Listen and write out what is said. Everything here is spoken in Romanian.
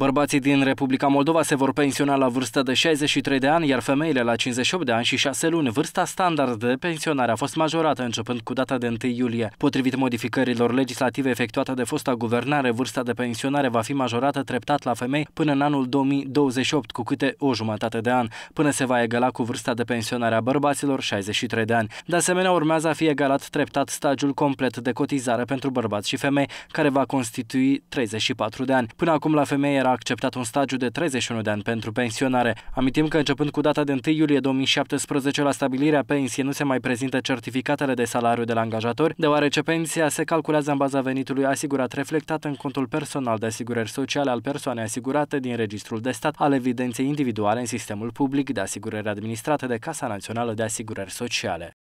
Bărbații din Republica Moldova se vor pensiona la vârsta de 63 de ani, iar femeile la 58 de ani și 6 luni. Vârsta standard de pensionare a fost majorată începând cu data de 1 iulie. Potrivit modificărilor legislative efectuate de fosta guvernare, vârsta de pensionare va fi majorată treptat la femei până în anul 2028, cu câte o jumătate de an, până se va egala cu vârsta de pensionare a bărbaților 63 de ani. De asemenea, urmează a fi egalat treptat stagiul complet de cotizare pentru bărbați și femei, care va constitui 34 de ani. Până acum la femei era a acceptat un stagiu de 31 de ani pentru pensionare. Amintim că începând cu data de 1 iulie 2017 la stabilirea pensiei nu se mai prezintă certificatele de salariu de la angajator, deoarece pensia se calculează în baza venitului asigurat reflectat în contul personal de asigurări sociale al persoanei asigurate din registrul de stat al evidenței individuale în sistemul public de asigurări administrate de Casa Națională de Asigurări Sociale.